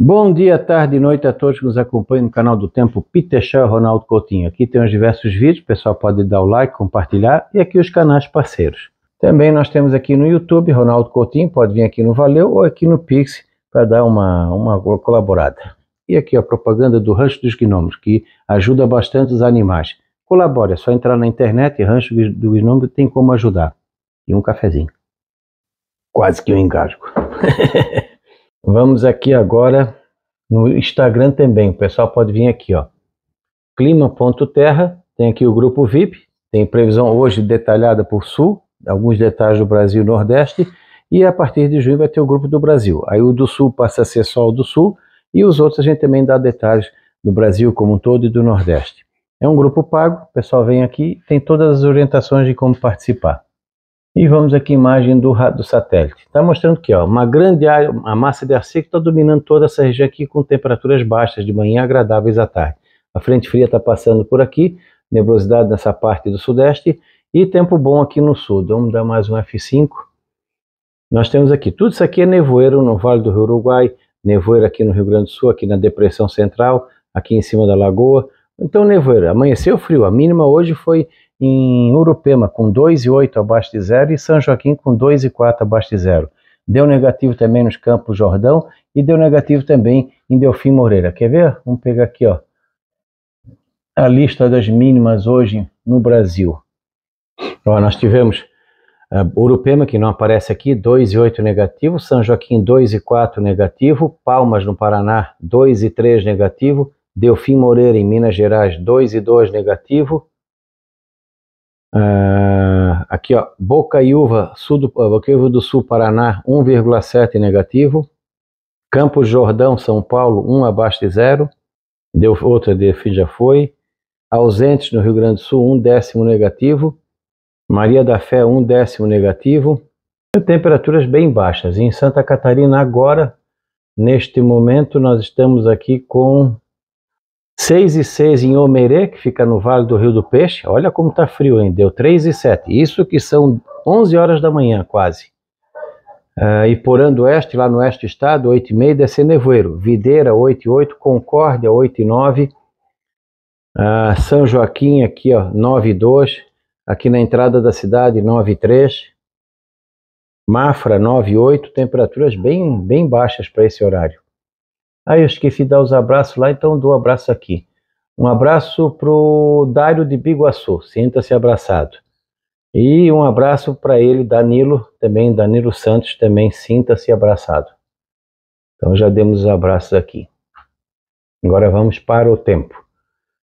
Bom dia, tarde e noite a todos que nos acompanham no canal do Tempo Peter Shaw Ronaldo Coutinho. Aqui tem os diversos vídeos, o pessoal pode dar o like, compartilhar e aqui os canais parceiros. Também nós temos aqui no YouTube Ronaldo Coutinho, pode vir aqui no Valeu ou aqui no Pix para dar uma, uma colaborada. E aqui a propaganda do Rancho dos Gnomos, que ajuda bastante os animais. Colabore, é só entrar na internet e Rancho dos Gnomos tem como ajudar. E um cafezinho. Quase que um engasgo. Vamos aqui agora no Instagram também. O pessoal pode vir aqui, ó. Clima.terra, tem aqui o grupo VIP, tem previsão hoje detalhada por sul, alguns detalhes do Brasil e Nordeste, e a partir de junho vai ter o grupo do Brasil. Aí o do sul passa a ser só o do sul, e os outros a gente também dá detalhes do Brasil como um todo e do Nordeste. É um grupo pago, o pessoal vem aqui, tem todas as orientações de como participar. E vamos aqui imagem do, do satélite. Está mostrando que ó, uma grande área, a massa de ar seco está dominando toda essa região aqui com temperaturas baixas de manhã agradáveis à tarde. A frente fria está passando por aqui, nebulosidade nessa parte do sudeste e tempo bom aqui no sul. Vamos dar mais um F5. Nós temos aqui, tudo isso aqui é nevoeiro no Vale do Rio Uruguai, nevoeiro aqui no Rio Grande do Sul, aqui na Depressão Central, aqui em cima da Lagoa, então, nevoeiro, amanheceu frio. A mínima hoje foi em Urupema com 2,8 abaixo de zero e São Joaquim com 2,4 abaixo de zero. Deu negativo também nos Campos Jordão e deu negativo também em Delfim Moreira. Quer ver? Vamos pegar aqui ó, a lista das mínimas hoje no Brasil. Ó, nós tivemos uh, Urupema, que não aparece aqui, 2,8 negativo, São Joaquim 2,4 negativo, Palmas no Paraná 2,3 negativo, Delfim Moreira, em Minas Gerais, 2 e 2 negativo. Uh, aqui, ó, Bocaiúva, sul do, ah, Bocaiúva do Sul, Paraná, 1,7 negativo. Campos Jordão, São Paulo, 1 abaixo de zero. Deu, outra Delfim já foi. Ausentes no Rio Grande do Sul, 1 décimo negativo. Maria da Fé, 1 décimo negativo. Temperaturas bem baixas. em Santa Catarina, agora, neste momento, nós estamos aqui com 6 e 6 em Omerê, que fica no Vale do Rio do Peixe. Olha como está frio, hein? Deu 3 e 7. Isso que são 11 horas da manhã, quase. Uh, Iporã do Oeste, lá no Oeste do Estado, 8 e meia, descer nevoeiro. Videira, 8 e 8. Concórdia, 8 e 9. Uh, ah, São Joaquim, aqui, ó, 9 e 2. Aqui na entrada da cidade, 9 e 3. Mafra, 9 e 8. Temperaturas bem, bem baixas para esse horário. Ah, eu esqueci de dar os abraços lá, então dou um abraço aqui. Um abraço pro Dário de Biguaçu, sinta-se abraçado. E um abraço para ele, Danilo, também, Danilo Santos, também, sinta-se abraçado. Então já demos os abraços aqui. Agora vamos para o tempo.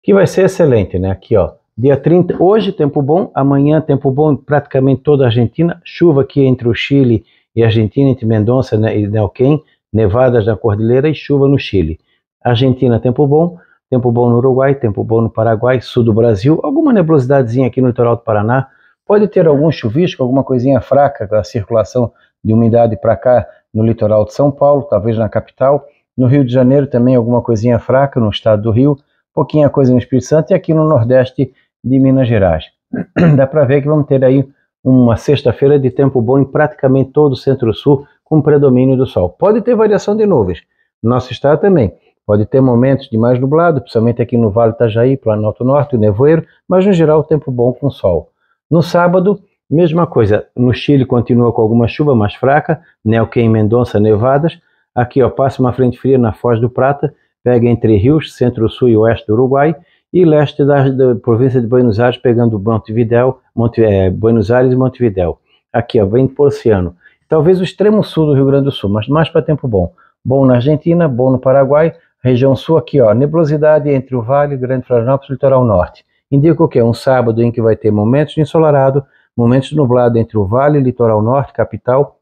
Que vai ser excelente, né? Aqui, ó. Dia 30, hoje tempo bom, amanhã tempo bom em praticamente toda a Argentina. Chuva aqui entre o Chile e a Argentina, entre Mendonça né, e Neuquén nevadas na cordilheira e chuva no Chile. Argentina, tempo bom, tempo bom no Uruguai, tempo bom no Paraguai, sul do Brasil, alguma nebulosidadezinha aqui no litoral do Paraná. Pode ter algum chuvisco, alguma coisinha fraca da circulação de umidade para cá no litoral de São Paulo, talvez na capital. No Rio de Janeiro também alguma coisinha fraca no estado do Rio, pouquinha coisa no Espírito Santo e aqui no Nordeste de Minas Gerais. Dá para ver que vamos ter aí uma sexta-feira de tempo bom em praticamente todo o Centro-Sul, com predomínio do sol. Pode ter variação de nuvens, nosso estado também. Pode ter momentos de mais nublado, principalmente aqui no Vale do Itajaí, Planalto Norte, o Nevoeiro, mas no geral tempo bom com sol. No sábado, mesma coisa. No Chile continua com alguma chuva mais fraca, Neuquén né, e Mendonça nevadas. Aqui ó, passa uma frente fria na Foz do Prata, pega entre rios, centro-sul e oeste do Uruguai, e leste da, da, província de Buenos Aires, pegando Montevidéu, Monte, é, Buenos Aires e Montevideo. Aqui ó, vem por oceano. Talvez o extremo sul do Rio Grande do Sul, mas mais para tempo bom. Bom na Argentina, bom no Paraguai, região sul aqui, ó, nebulosidade entre o Vale, Grande Florianópolis litoral norte. Indica o quê? Um sábado em que vai ter momentos de ensolarado, momentos de nublado entre o Vale, litoral norte, capital,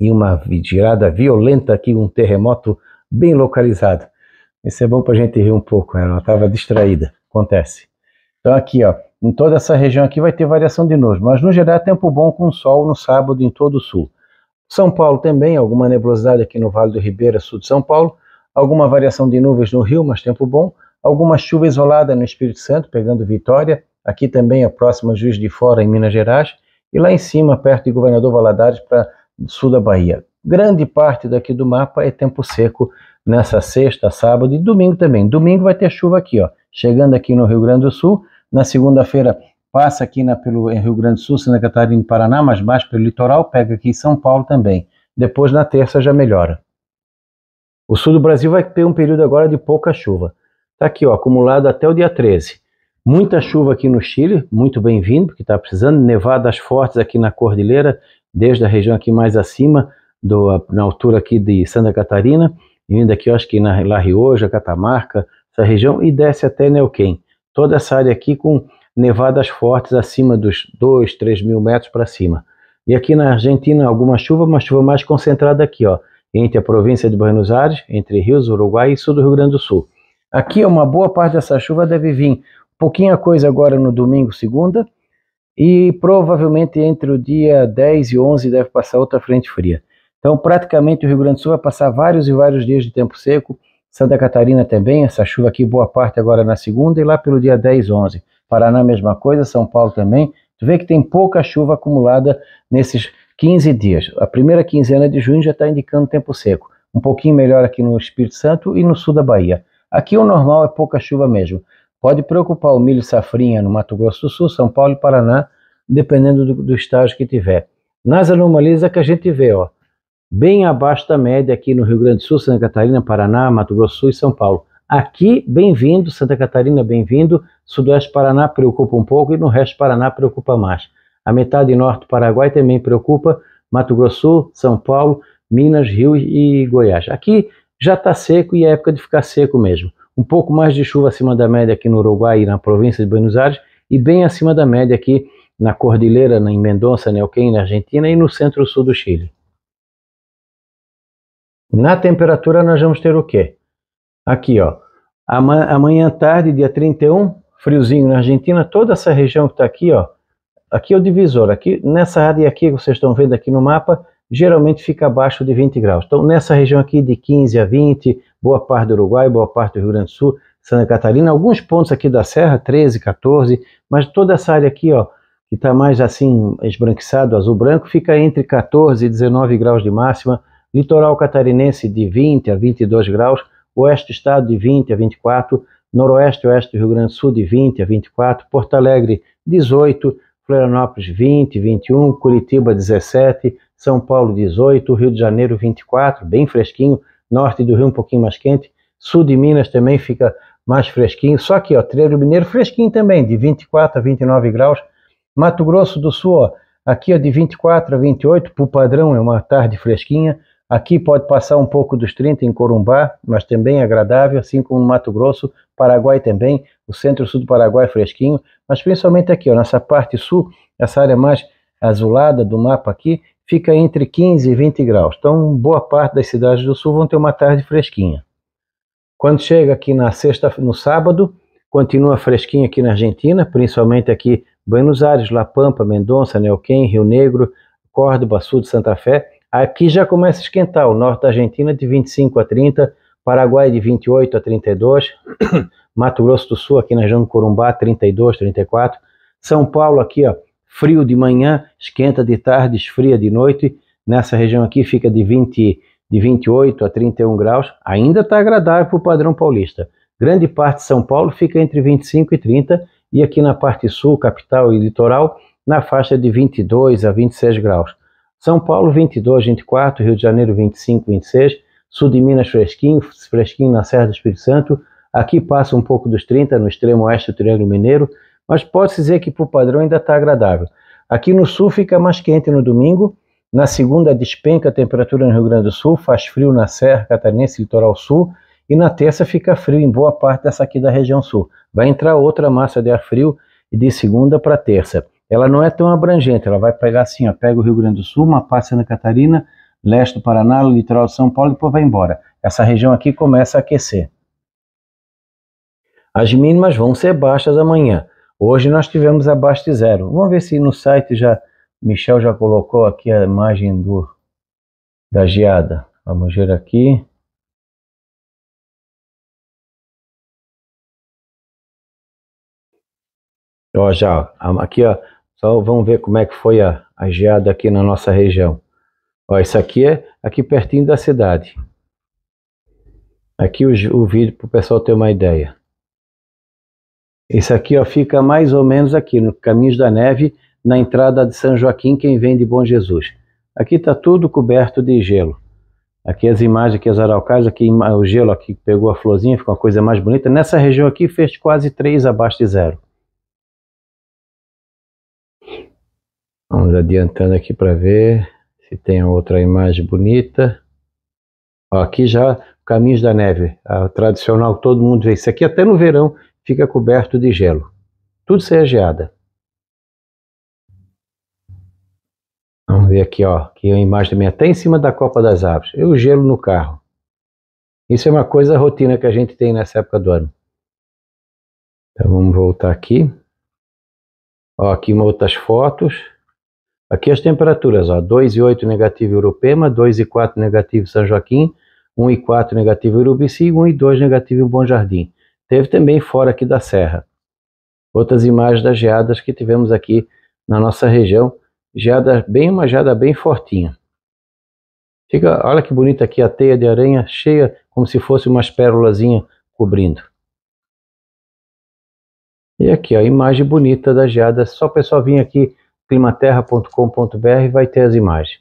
e uma virada violenta aqui, um terremoto bem localizado. Isso é bom para a gente rir um pouco, né? ela estava distraída, acontece. Então aqui, ó, em toda essa região aqui vai ter variação de nuvens, mas no geral tempo bom com sol no sábado em todo o sul. São Paulo também, alguma nebulosidade aqui no Vale do Ribeira, sul de São Paulo, alguma variação de nuvens no Rio, mas tempo bom, alguma chuva isolada no Espírito Santo, pegando Vitória, aqui também a próxima Juiz de Fora, em Minas Gerais, e lá em cima, perto de Governador Valadares, para sul da Bahia. Grande parte daqui do mapa é tempo seco nessa sexta, sábado e domingo também. Domingo vai ter chuva aqui, ó, chegando aqui no Rio Grande do Sul, na segunda-feira passa aqui na, pelo em é, Rio Grande do Sul, Santa Catarina e Paraná, mas mais pelo litoral, pega aqui em São Paulo também. Depois, na terça, já melhora. O sul do Brasil vai ter um período agora de pouca chuva. Está aqui, ó, acumulado até o dia 13. Muita chuva aqui no Chile, muito bem-vindo, porque está precisando. Nevadas fortes aqui na Cordilheira, desde a região aqui mais acima, do, na altura aqui de Santa Catarina, e ainda aqui, acho que na La Rioja, Catamarca, essa região, e desce até Neuquén. Toda essa área aqui com nevadas fortes acima dos 2, 3 mil metros para cima. E aqui na Argentina, alguma chuva, uma chuva mais concentrada aqui, ó, entre a província de Buenos Aires, entre Rios, Uruguai e sul do Rio Grande do Sul. Aqui, uma boa parte dessa chuva deve vir pouquinha coisa agora no domingo, segunda, e provavelmente entre o dia 10 e 11 deve passar outra frente fria. Então, praticamente o Rio Grande do Sul vai passar vários e vários dias de tempo seco, Santa Catarina também, essa chuva aqui boa parte agora na segunda e lá pelo dia 10, 11. Paraná, mesma coisa, São Paulo também. Tu vê que tem pouca chuva acumulada nesses 15 dias. A primeira quinzena de junho já está indicando tempo seco. Um pouquinho melhor aqui no Espírito Santo e no sul da Bahia. Aqui o normal é pouca chuva mesmo. Pode preocupar o milho safrinha no Mato Grosso do Sul, São Paulo e Paraná, dependendo do, do estágio que tiver. Nas anomalias é que a gente vê, ó, bem abaixo da média aqui no Rio Grande do Sul, Santa Catarina, Paraná, Mato Grosso do Sul e São Paulo. Aqui, bem-vindo, Santa Catarina, bem-vindo. Sudoeste Paraná preocupa um pouco e no resto do Paraná preocupa mais. A metade norte do Paraguai também preocupa, Mato Grosso, São Paulo, Minas, Rio e Goiás. Aqui já está seco e é época de ficar seco mesmo. Um pouco mais de chuva acima da média aqui no Uruguai e na província de Buenos Aires e bem acima da média aqui na Cordilheira, na, em Mendonça, Neuquén, na Argentina e no centro-sul do Chile. Na temperatura nós vamos ter o quê? Aqui, ó. Amanhã, amanhã tarde, dia 31, friozinho na Argentina, toda essa região que está aqui, ó. Aqui é o divisor, aqui nessa área aqui que vocês estão vendo aqui no mapa, geralmente fica abaixo de 20 graus. Então, nessa região aqui de 15 a 20, boa parte do Uruguai, boa parte do Rio Grande do Sul, Santa Catarina, alguns pontos aqui da Serra, 13, 14, mas toda essa área aqui, ó, que está mais assim esbranquiçado, azul branco, fica entre 14 e 19 graus de máxima, litoral catarinense de 20 a 22 graus, Oeste do Estado de 20 a 24, Noroeste e Oeste do Rio Grande do Sul de 20 a 24, Porto Alegre 18, Florianópolis 20, 21, Curitiba 17, São Paulo 18, Rio de Janeiro 24, bem fresquinho, norte do Rio um pouquinho mais quente, sul de Minas também fica mais fresquinho, só que ó, Triângulo Mineiro fresquinho também, de 24 a 29 graus, Mato Grosso do Sul, ó, aqui ó, de 24 a 28, para o padrão é uma tarde fresquinha, Aqui pode passar um pouco dos 30 em Corumbá, mas também é agradável, assim como no Mato Grosso, Paraguai também, o centro-sul do Paraguai fresquinho, mas principalmente aqui, ó, nessa parte sul, essa área mais azulada do mapa aqui, fica entre 15 e 20 graus. Então, boa parte das cidades do sul vão ter uma tarde fresquinha. Quando chega aqui na sexta, no sábado, continua fresquinho aqui na Argentina, principalmente aqui Buenos Aires, La Pampa, Mendonça, Neuquén, Rio Negro, Córdoba, Sul de Santa Fé, Aqui já começa a esquentar. O norte da Argentina de 25 a 30, Paraguai de 28 a 32, Mato Grosso do Sul, aqui na região do Corumbá, 32, 34. São Paulo, aqui, ó, frio de manhã, esquenta de tarde, esfria de noite. Nessa região aqui fica de, 20, de 28 a 31 graus. Ainda está agradável para o padrão paulista. Grande parte de São Paulo fica entre 25 e 30, e aqui na parte sul, capital e litoral, na faixa de 22 a 26 graus. São Paulo 22, 24, Rio de Janeiro 25, 26, sul de Minas fresquinho, fresquinho na Serra do Espírito Santo. Aqui passa um pouco dos 30 no extremo oeste do Triângulo Mineiro, mas pode se dizer que para o padrão ainda está agradável. Aqui no sul fica mais quente no domingo, na segunda despenca a temperatura no Rio Grande do Sul, faz frio na Serra Catarinense, litoral sul, e na terça fica frio em boa parte dessa aqui da região sul. Vai entrar outra massa de ar frio de segunda para terça ela não é tão abrangente, ela vai pegar assim, ó, pega o Rio Grande do Sul, parte Santa Catarina, leste do Paraná, litoral de São Paulo e depois vai embora. Essa região aqui começa a aquecer. As mínimas vão ser baixas amanhã. Hoje nós tivemos abaixo de zero. Vamos ver se no site já Michel já colocou aqui a imagem do da geada. Vamos ver aqui. Ó, já, aqui ó, só vamos ver como é que foi a, a geada aqui na nossa região. Ó, isso aqui é aqui pertinho da cidade. Aqui o, o vídeo para o pessoal ter uma ideia. Isso aqui ó, fica mais ou menos aqui no Caminhos da Neve, na entrada de São Joaquim, quem vem de Bom Jesus. Aqui está tudo coberto de gelo. Aqui as imagens, aqui as araucárias, aqui o gelo aqui pegou a florzinha, ficou uma coisa mais bonita. Nessa região aqui fez quase 3 abaixo de zero. Vamos adiantando aqui para ver se tem outra imagem bonita. Ó, aqui já Caminhos da Neve, a tradicional, todo mundo vê. Isso aqui até no verão fica coberto de gelo. Tudo sem geada. Vamos ver aqui, ó, que a imagem também é até em cima da copa das árvores. E o gelo no carro. Isso é uma coisa rotina que a gente tem nessa época do ano. Então vamos voltar aqui. Ó, aqui outras fotos. Aqui as temperaturas, ó, e negativo Europema, 2,4 e negativo São Joaquim, 1,4 e negativo Urubici, e 1,2 negativo Bom Jardim. Teve também fora aqui da serra. Outras imagens das geadas que tivemos aqui na nossa região, geada bem, uma geada bem fortinha. Fica, olha que bonita aqui a teia de aranha cheia, como se fosse umas pérolazinhas cobrindo. E aqui, a imagem bonita da geada. Só o pessoal vir aqui climaterra.com.br vai ter as imagens.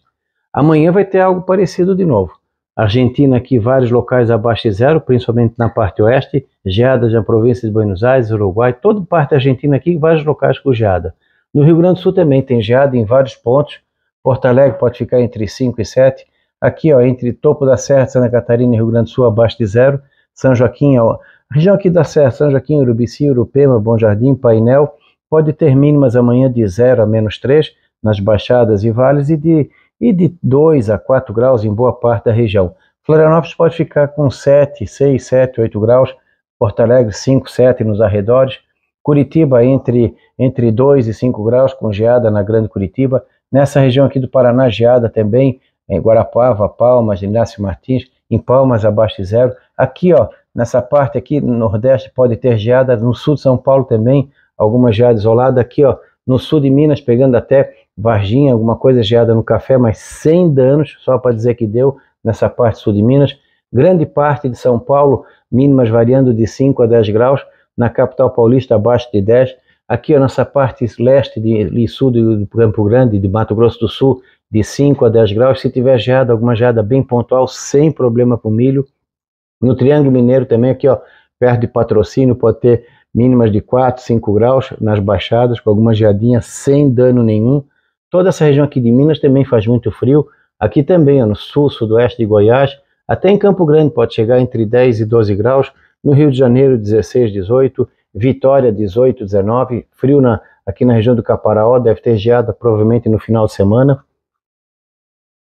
Amanhã vai ter algo parecido de novo. Argentina aqui, vários locais abaixo de zero, principalmente na parte oeste, geada na província de Buenos Aires, Uruguai, toda parte da Argentina aqui, vários locais com geada. No Rio Grande do Sul também tem geada em vários pontos, Porto Alegre pode ficar entre 5 e 7, aqui ó, entre Topo da Serra, Santa Catarina e Rio Grande do Sul abaixo de zero, São Joaquim, ó, região aqui da Serra, São Joaquim, Urubici, Urupema, Bom Jardim, Painel, pode ter mínimas amanhã de 0 a menos 3 nas baixadas e vales e de, e de 2 a 4 graus em boa parte da região. Florianópolis pode ficar com 7, 6, 7, 8 graus, Porto Alegre 5, 7 nos arredores, Curitiba entre, entre 2 e 5 graus, com geada na Grande Curitiba, nessa região aqui do Paraná, geada também, em Guarapava, Palmas, Inácio Martins, em Palmas abaixo de zero. Aqui, ó, nessa parte aqui, no Nordeste, pode ter geada, no sul de São Paulo também, alguma geada isolada aqui, ó, no sul de Minas, pegando até Varginha, alguma coisa geada no café, mas sem danos, só para dizer que deu nessa parte sul de Minas. Grande parte de São Paulo, mínimas variando de 5 a 10 graus, na capital paulista abaixo de 10. Aqui a nossa parte leste de, e sul do Campo Grande, de Mato Grosso do Sul, de 5 a 10 graus. Se tiver geada, alguma geada bem pontual, sem problema com milho. No Triângulo Mineiro também, aqui ó, perto de patrocínio, pode ter mínimas de 4, 5 graus nas baixadas, com alguma geadinha sem dano nenhum. Toda essa região aqui de Minas também faz muito frio. Aqui também, no sul, sudoeste de Goiás, até em Campo Grande pode chegar entre 10 e 12 graus. No Rio de Janeiro, 16, 18. Vitória, 18, 19. Frio na, aqui na região do Caparaó, deve ter geada provavelmente no final de semana.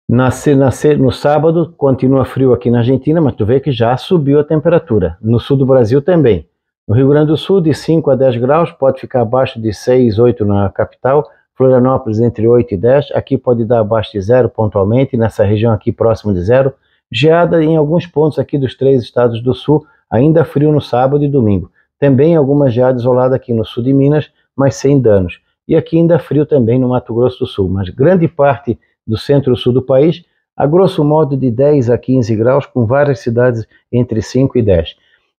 no sábado continua frio aqui na Argentina, mas tu vê que já subiu a temperatura. No sul do Brasil também. No Rio Grande do Sul, de 5 a 10 graus, pode ficar abaixo de 6, 8 na capital. Florianópolis, entre 8 e 10. Aqui pode dar abaixo de zero pontualmente, nessa região aqui próximo de zero. Geada em alguns pontos aqui dos três estados do sul, ainda frio no sábado e domingo. Também alguma geada isolada aqui no sul de Minas, mas sem danos. E aqui ainda frio também no Mato Grosso do Sul, mas grande parte do centro-sul do país, a grosso modo de 10 a 15 graus, com várias cidades entre 5 e 10.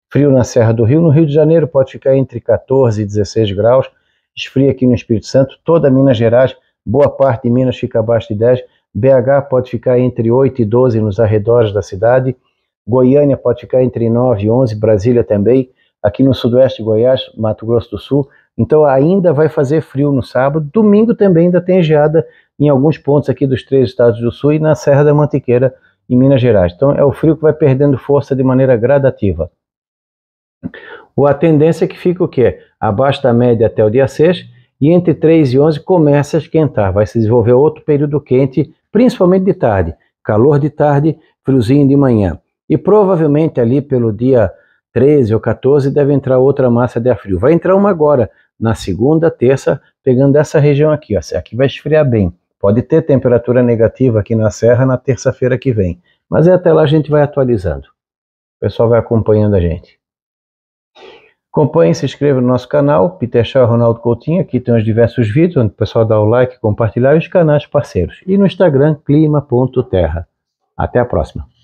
Frio na Serra do Rio, no Rio de Janeiro pode ficar entre 14 e 16 graus. Esfria aqui no Espírito Santo, toda Minas Gerais, boa parte de Minas fica abaixo de 10. BH pode ficar entre 8 e 12 nos arredores da cidade. Goiânia pode ficar entre 9 e 11, Brasília também. Aqui no sudoeste de Goiás, Mato Grosso do Sul. Então ainda vai fazer frio no sábado. Domingo também ainda tem geada em alguns pontos aqui dos três estados do sul e na Serra da Mantiqueira, em Minas Gerais. Então é o frio que vai perdendo força de maneira gradativa. Ou a tendência é que fica o quê? Abaixo da média até o dia 6 e entre 3 e 11 começa a esquentar. Vai se desenvolver outro período quente, principalmente de tarde. Calor de tarde, friozinho de manhã. E provavelmente ali pelo dia 13 ou 14 deve entrar outra massa de ar frio. Vai entrar uma agora, na segunda, terça, pegando essa região aqui. Ó. Aqui vai esfriar bem. Pode ter temperatura negativa aqui na serra na terça-feira que vem. Mas é até lá a gente vai atualizando. O pessoal vai acompanhando a gente. Acompanhe, se inscreva no nosso canal, Peter Shaw Ronaldo Coutinho. Aqui tem os diversos vídeos onde o pessoal dá o like, compartilhar e os canais parceiros. E no Instagram, clima.terra. Até a próxima.